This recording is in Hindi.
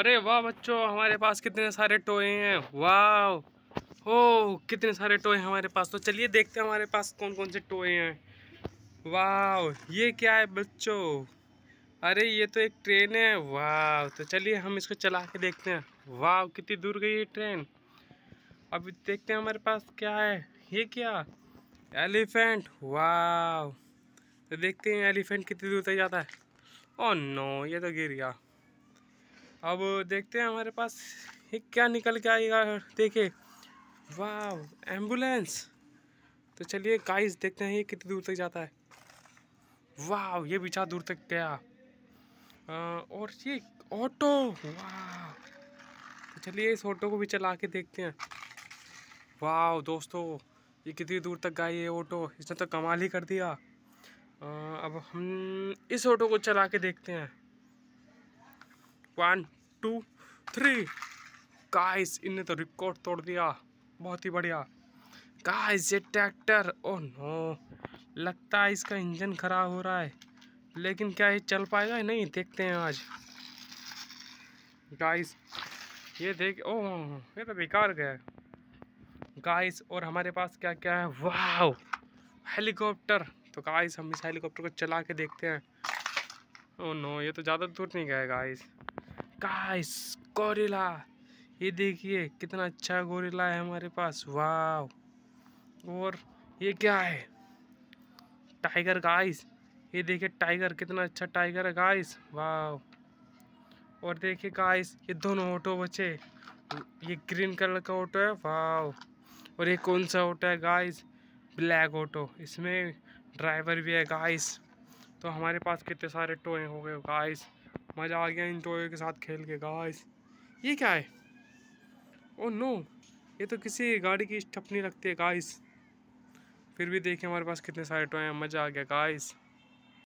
अरे वाह बच्चों हमारे पास कितने सारे टोए हैं वाह हो कितने सारे टोए हैं हमारे पास तो चलिए देखते हैं हमारे पास कौन कौन से टोए हैं वाह ये क्या है बच्चों अरे ये तो एक ट्रेन है वाह तो चलिए हम इसको चला के देखते हैं वाह कितनी दूर गई है ट्रेन अब देखते हैं हमारे पास क्या है ये क्या एलिफेंट वाह तो देखते हैं एलिफेंट कितनी दूर तक जाता है ओ नो ये तो गिर गया अब देखते हैं हमारे पास ये क्या निकल के आएगा देखे वाह एम्बुलेंस तो चलिए काइस देखते हैं ये कितनी दूर तक जाता है वाह ये बिछा दूर तक गया आ, और ये ऑटो वाह तो चलिए इस ऑटो को भी चला के देखते हैं वाह दोस्तों ये कितनी दूर तक गई ये ऑटो इसने तो कमाल ही कर दिया आ, अब हम इस ऑटो को चला के देखते हैं वन टू थ्री गाइस इनने तो रिकॉर्ड तोड़ दिया बहुत ही बढ़िया गाइस ये ट्रैक्टर ओ नो लगता है इसका इंजन खराब हो रहा है लेकिन क्या ये चल पाएगा नहीं देखते हैं आज गाइस ये देख ओ oh, ये तो बेकार गया गाइस और हमारे पास क्या क्या है वाह हेलीकॉप्टर तो गाइस हम इस हेलीकॉप्टर को चला के देखते हैं ओ oh नो ये तो ज़्यादा दूर नहीं गया गाइस गाइस गोरिला ये देखिए कितना अच्छा गोरिला है हमारे पास वाह और ये क्या है टाइगर गाइस ये देखिए टाइगर कितना अच्छा टाइगर है गाइस वाह और देखिए गाइस ये दोनों ऑटो बचे ये ग्रीन कलर का ऑटो है वाह और ये कौन सा ऑटो है गाइस ब्लैक ऑटो इसमें ड्राइवर भी है गाइस तो हमारे पास कितने सारे टोए हो गए गाइस मज़ा आ गया इन टॉय के साथ खेल के गाइस ये क्या है ओ oh नो ये तो किसी गाड़ी की स्टपनी लगती है गाइस फिर भी देखिए हमारे पास कितने सारे टॉय हैं मज़ा आ गया गाइस